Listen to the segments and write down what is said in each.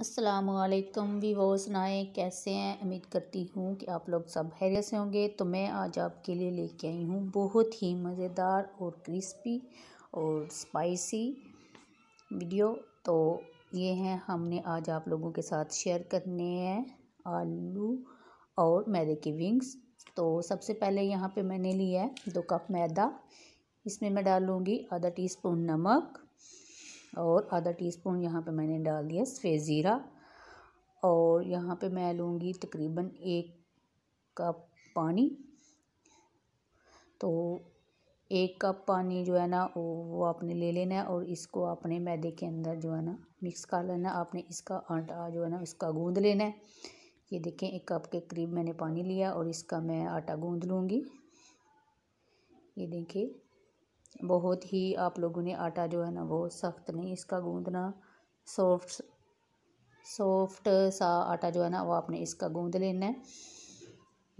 असलकम वो नाए कैसे हैं उम्मीद करती हूँ कि आप लोग सब हैरे से होंगे तो मैं आज आपके लिए लेके आई हूँ बहुत ही मज़ेदार और क्रिस्पी और स्पाइसी वीडियो तो ये हैं हमने आज आप लोगों के साथ शेयर करने हैं आलू और मैदे की विंग्स तो सबसे पहले यहाँ पे मैंने लिया है दो कप मैदा इसमें मैं डालूँगी आधा स्पून नमक और आधा टीस्पून यहाँ पे मैंने डाल दिया सफ़ेद ज़ीरा और यहाँ पे मैं लूँगी तकरीबन एक कप पानी तो एक कप पानी जो है ना वो आपने ले लेना है और इसको आपने मैदे के अंदर जो है ना मिक्स कर लेना है आपने इसका आटा जो है ना इसका गूँध लेना है ये देखें एक कप के करीब मैंने पानी लिया और इसका मैं आटा गूँध लूँगी ये देखिए बहुत ही आप लोगों ने आटा जो है ना वो सख्त नहीं इसका गूंदना सॉफ्ट सॉफ्ट सा आटा जो है ना वो आपने इसका गूंद लेना है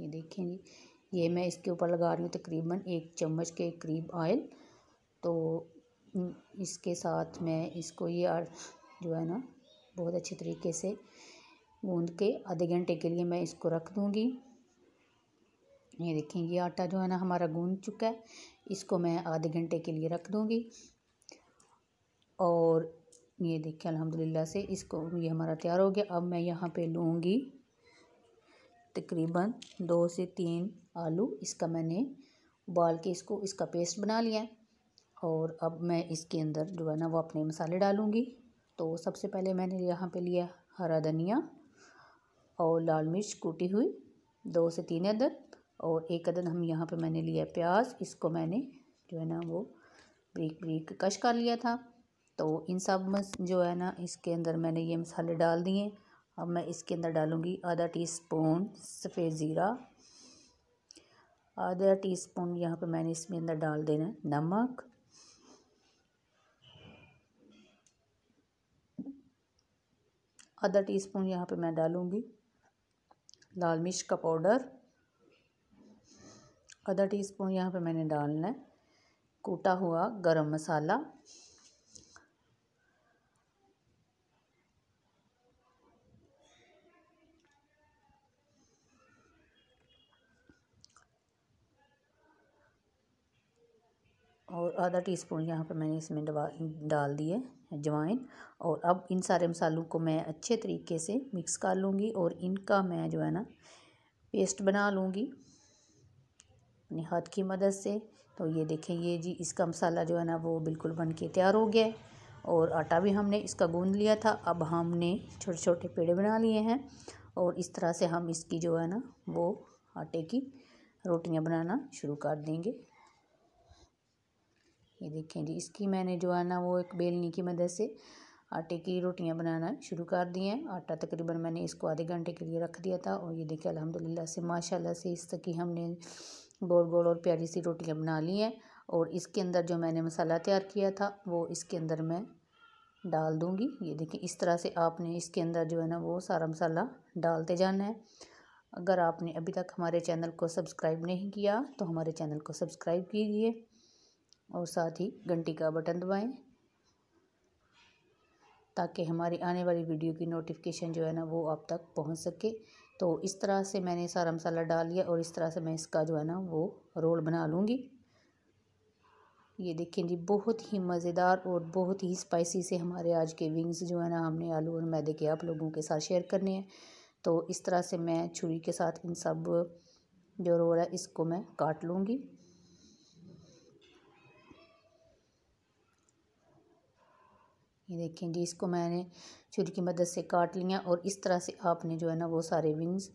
ये देखेंगे ये मैं इसके ऊपर लगा रही हूँ तकरीबन एक चम्मच के करीब ऑयल तो इसके साथ मैं इसको ये जो है ना बहुत अच्छे तरीके से गूंद के आधे घंटे के लिए मैं इसको रख दूँगी ये देखें ये आटा जो है ना हमारा गूंद चुका है इसको मैं आधे घंटे के लिए रख दूँगी और ये देखिए अल्हम्दुलिल्लाह से इसको ये हमारा तैयार हो गया अब मैं यहाँ पे लूँगी तकरीबन दो से तीन आलू इसका मैंने उबाल के इसको इसका पेस्ट बना लिया और अब मैं इसके अंदर जो है ना वो अपने मसाले डालूँगी तो सबसे पहले मैंने यहाँ पे लिया हरा धनिया और लाल मिर्च कूटी हुई दो से तीन अदर और एक अदद हम यहाँ पे मैंने लिया प्याज इसको मैंने जो है ना वो ब्रीक ब्रीक कश कर लिया था तो इन सब जो है ना इसके अंदर मैंने ये मसाले डाल दिए अब मैं इसके अंदर डालूँगी आधा टी स्पून सफ़ेद ज़ीरा आधा टी स्पून यहाँ पर मैंने इसमें अंदर डाल देना नमक आधा टी स्पून यहाँ पर मैं डालूँगी लाल मिर्च का पाउडर आधा टी स्पून यहाँ पर मैंने डालना है कूटा हुआ गरम मसाला और आधा टी स्पून यहाँ पर मैंने इसमें डाल दिए अजवाइन और अब इन सारे मसालों को मैं अच्छे तरीके से मिक्स कर लूँगी और इनका मैं जो है ना पेस्ट बना लूँगी अपने हाथ की मदद से तो ये देखें ये जी इसका मसाला जो है ना वो बिल्कुल बन के तैयार हो गया है और आटा भी हमने इसका गूंद लिया था अब हमने छोटे छोटे पेड़े बना लिए हैं और इस तरह से हम इसकी जो है ना वो आटे की रोटियां बनाना शुरू कर देंगे ये देखें जी इसकी मैंने जो है ना वो एक बेलनी की मदद से आटे की रोटियां बनाना शुरू कर दी हैं आटा तकरीबन मैंने इसको आधे घंटे के लिए रख दिया था और ये देखें अलहमदिल्ला से माशाल्लाह से इस तक की हमने गोल गोल और प्यारी सी रोटियाँ बना ली हैं और इसके अंदर जो मैंने मसाला तैयार किया था वो इसके अंदर मैं डाल दूंगी ये देखिए इस तरह से आपने इसके अंदर जो है ना वो सारा मसाला डालते जाना है अगर आपने अभी तक हमारे चैनल को सब्सक्राइब नहीं किया तो हमारे चैनल को सब्सक्राइब कीजिए और साथ ही घंटी का बटन दबाएं ताकि हमारी आने वाली वीडियो की नोटिफिकेशन जो है ना वो आप तक पहुंच सके तो इस तरह से मैंने सारा मसाला डाल लिया और इस तरह से मैं इसका जो है ना वो रोल बना लूँगी ये देखें जी बहुत ही मज़ेदार और बहुत ही स्पाइसी से हमारे आज के विंग्स जो है ना हमने आलू और मैदे के आप लोगों के साथ शेयर करने हैं तो इस तरह से मैं छुरी के साथ इन सब जो रोल है इसको मैं काट लूँगी ये देखें जी इसको मैंने छुरी की मदद से काट लिया और इस तरह से आपने जो है ना वो सारे विंग्स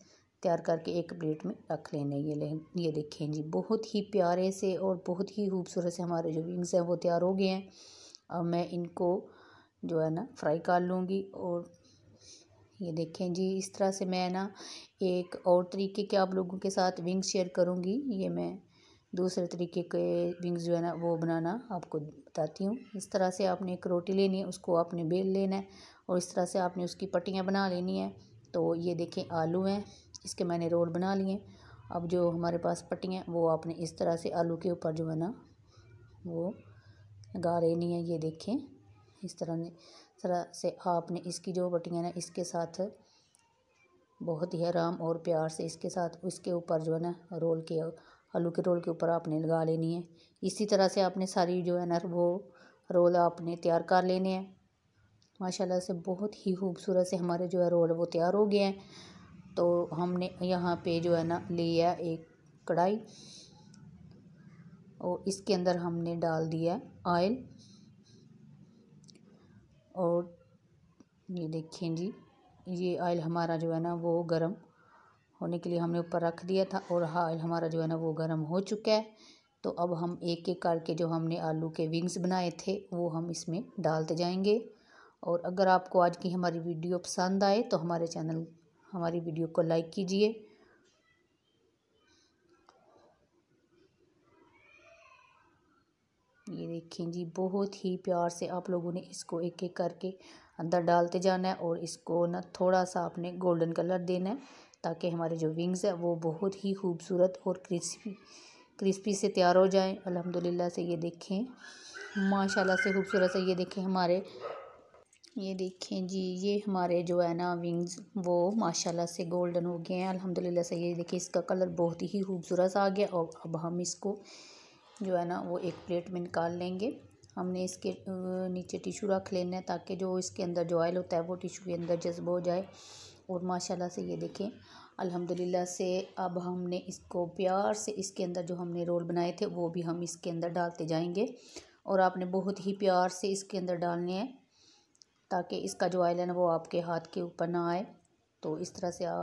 तैयार करके एक प्लेट में रख लेने ये ले ये देखें जी बहुत ही प्यारे से और बहुत ही खूबसूरत से हमारे जो विंग्स हैं वो तैयार हो गए हैं अब मैं इनको जो है ना फ्राई कर लूँगी और ये देखें जी इस तरह से मैं ना एक और तरीके के आप लोगों के साथ विंग्स शेयर करूँगी ये मैं दूसरे तरीके के विंग्स जो है ना वो बनाना आपको बताती हूँ इस तरह से आपने एक रोटी लेनी है उसको आपने बेल लेना है और इस तरह से आपने उसकी पट्टियाँ बना लेनी है तो ये देखें आलू हैं इसके मैंने रोल बना लिए अब जो हमारे पास पट्टियाँ वो आपने इस तरह से आलू के ऊपर जो है ना वो लगा लेनी है ये देखें इस तरह ने तरह से आपने इसकी जो पट्टियाँ ना इसके साथ बहुत ही आराम और प्यार से इसके साथ उसके ऊपर जो है ना रोल किया आलू के रोल के ऊपर आपने लगा लेनी है इसी तरह से आपने सारी जो है ना वो रोल आपने तैयार कर लेने हैं माशाल्लाह से बहुत ही खूबसूरत से हमारे जो है रोल वो तैयार हो गए हैं तो हमने यहाँ पे जो है ना लिया एक कढ़ाई और इसके अंदर हमने डाल दिया ऑयल और ये देखें जी ये ऑयल हमारा जो है ना वो गरम होने के लिए हमने ऊपर रख दिया था और हाल हमारा जो है ना वो गर्म हो चुका है तो अब हम एक एक करके जो हमने आलू के विंग्स बनाए थे वो हम इसमें डालते जाएंगे और अगर आपको आज की हमारी वीडियो पसंद आए तो हमारे चैनल हमारी वीडियो को लाइक कीजिए ये देखें जी बहुत ही प्यार से आप लोगों ने इसको एक एक करके अंदर डालते जाना है और इसको ना थोड़ा सा आपने गोल्डन कलर देना है ताकि हमारे जो विंग्स हैं वो बहुत ही खूबसूरत और क्रिस्पी क्रिस्पी से तैयार हो जाएं अल्हम्दुलिल्लाह से ये देखें माशाल्लाह से खूबसूरत से ये देखें हमारे ये देखें जी ये हमारे जो है ना विंग्स वो माशाल्लाह से गोल्डन हो गए हैं अल्हम्दुलिल्लाह से ये देखिए इसका कलर बहुत ही खूबसूरत आ गया और अब हम इसको जो है ना वो एक प्लेट में निकाल लेंगे हमने इसके नीचे टिशू रख लेना है ताकि जो इसके अंदर जो ऑयल होता है वो टिशू के अंदर जज्ब हो जाए और माशाल्लाह से ये देखें अल्हम्दुलिल्लाह से अब हमने इसको प्यार से इसके अंदर जो हमने रोल बनाए थे वो भी हम इसके अंदर डालते जाएंगे और आपने बहुत ही प्यार से इसके अंदर डालने हैं ताकि इसका जो ऑयल है वो आपके हाथ के ऊपर ना आए तो इस तरह से आ,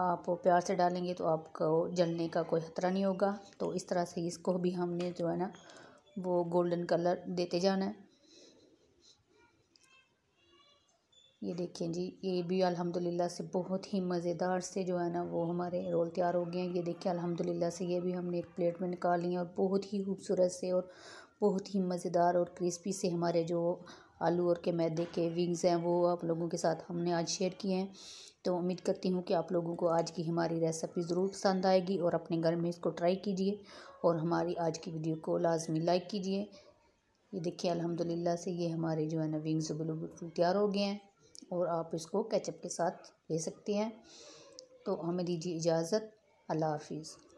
आप प्यार से डालेंगे तो आपको जलने का कोई ख़तरा नहीं होगा तो इस तरह से इसको भी हमने जो है ना वो गोल्डन कलर देते जाना है ये देखिए जी ये भी अल्हम्दुलिल्लाह से बहुत ही मज़ेदार से जो है ना वो हमारे रोल तैयार हो गए हैं ये देखिए अल्हम्दुलिल्लाह से ये भी हमने एक प्लेट में निकाल लिया और बहुत ही खूबसूरत से और बहुत ही मज़ेदार और क्रिस्पी से हमारे जो आलू और के मैदे के विंग्स हैं वो आप लोगों के साथ हमने आज शेयर किए हैं तो उम्मीद करती हूँ कि आप लोगों को आज की हमारी रेसिपी ज़रूर पसंद आएगी और अपने घर में इसको ट्राई कीजिए और हमारी आज की वीडियो को लाजमी लाइक कीजिए ये देखिए अल्हम्दुलिल्लाह से ये हमारे जो है ना विंग्स बिल्कुल तैयार हो गए हैं और आप इसको केचप के साथ ले सकती हैं तो हमें दीजिए इजाज़त अल्लाह हाफिज़